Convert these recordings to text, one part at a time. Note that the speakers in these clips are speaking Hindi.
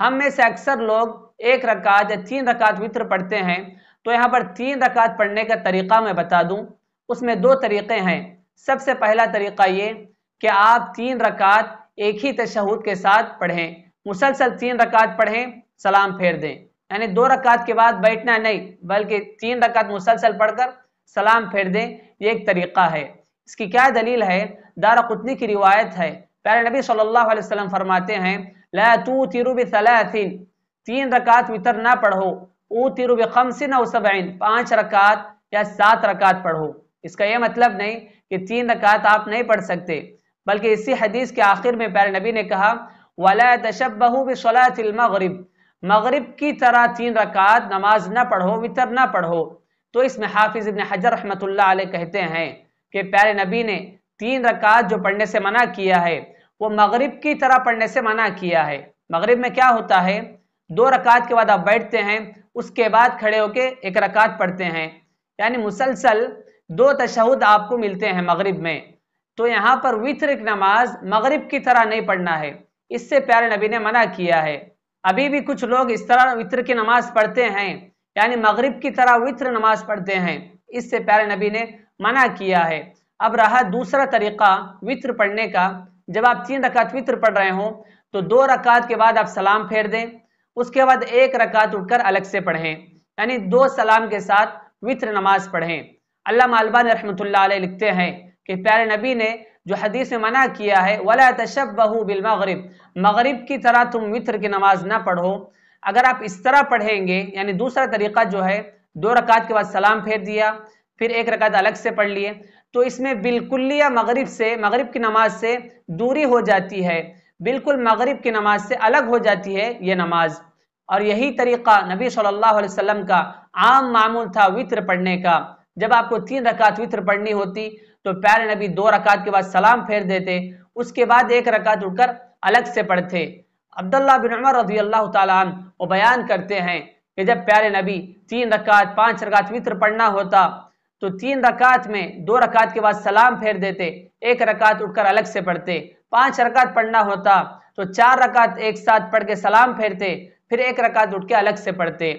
हम में से अक्सर लोग एक रकात या तीन रकात वित्र पढ़ते हैं तो यहाँ पर तीन रकात पढ़ने का तरीका मैं बता दूँ उसमें दो तरीक़े हैं सबसे पहला तरीका ये कि आप तीन रकात एक ही तशहद के साथ पढ़ें मुसलसल तीन रकात पढ़ें सलाम फेर दें यानी दो रकात के बाद बैठना नहीं बल्कि तीन रकात मुसलसल पढ़कर सलाम फेर दें ये एक तरीक़ा है इसकी क्या दलील है दारा कुतनी की रिवायत है प्यारे नबी सल्लल्लाहु अलैहि वसल्लम फरमाते हैं तीन रकात वितर ना पढ़ो ऊ तिर खमसिन और रकात या सात रकात पढ़ो इसका यह मतलब नहीं कि तीन रकात आप नहीं पढ़ सकते बल्कि इसी हदीस के आखिर में प्यारे नबी ने कहा वला तशबहू बिसलातिल मगरिब मगरब की तरह तीन रकात नमाज ना पढ़ो वितर ना पढ़ो तो इसमें हाफिज़ इबन हजर रहमतुल्लाह अलैह कहते हैं कि प्यारे नबी ने तीन रकात जो पढ़ने से मना किया है वो मगरिब की तरह पढ़ने से मना किया है मगरिब में क्या होता है दो रकात के बाद आप बैठते हैं उसके बाद खड़े होके एक रकात पढ़ते हैं यानी मुसलसल दो तशहद आपको मिलते हैं मगरिब में तो यहाँ पर वितर नमाज मगरिब की तरह नहीं पढ़ना है इससे प्यारे नबी ने मना किया है अभी भी कुछ लोग इस तरह वितर की नमाज पढ़ते हैं यानी मगरिब की तरह वितर नमाज पढ़ते हैं इससे प्यारे नबी ने मना किया है अब रहा दूसरा तरीका वित्र पढ़ने का जब आप तीन रकात वित्र पढ़ रहे हो तो दो रकात के बाद आप सलाम फेर दें उसके बाद एक रकात उठकर अलग से पढ़ें यानी दो सलाम के साथ वित्र नमाज पढ़ें अल्लाह अलबान ने रहमत लिखते हैं कि प्यारे नबी ने जो हदीस में मना किया है वला तशब बहू बिल मगरब मगरब की तरह तुम वित्र की नमाज ना पढ़ो अगर आप इस तरह पढ़ेंगे यानी दूसरा तरीका जो है दो रकात के बाद सलाम फेर दिया फिर एक रकात अलग से पढ़ लिए तो इसमें बिल्कुल या मगरिब से मगरिब की नमाज से दूरी हो जाती है बिल्कुल मगरिब की नमाज से अलग हो जाती है ये नमाज और यही तरीका नबी सल्लल्लाहु अलैहि वसल्लम का आम मामूल था वित्र पढ़ने का जब आपको तीन रकात वित्र पढ़नी होती तो प्यारे नबी दो रकात के बाद सलाम फेर देते उसके बाद एक रकात उठकर अलग से पढ़ते अब्दुल्ला बिन उमर रजी अल्लाह तन वो बयान करते हैं कि जब प्यारे नबी तीन रकात पाँच रकात वित्र पढ़ना होता तो तीन रकात में दो रकात के बाद सलाम फेर देते एक रकात उठकर अलग से पढ़ते पांच रकात पढ़ना होता तो चार रकात एक साथ पढ़ के सलाम फेरते फिर एक रकात उठ के अलग से पढ़ते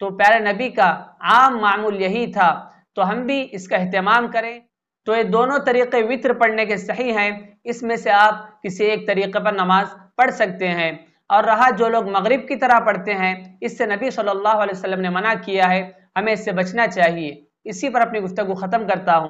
तो प्यारे नबी का आम मामूल यही था तो हम भी इसका अहतमाम करें तो ये दोनों तरीक़े वित्र पढ़ने के सही हैं इसमें से आप किसी एक तरीक़े पर नमाज पढ़ सकते हैं और रहा जो लोग मगरिब की तरह पढ़ते हैं इससे नबी सल्लल्लाहु अलैहि वसल्लम ने मना किया है हमें इससे बचना चाहिए इसी पर अपनी गुफ्तु ख़त्म करता हूँ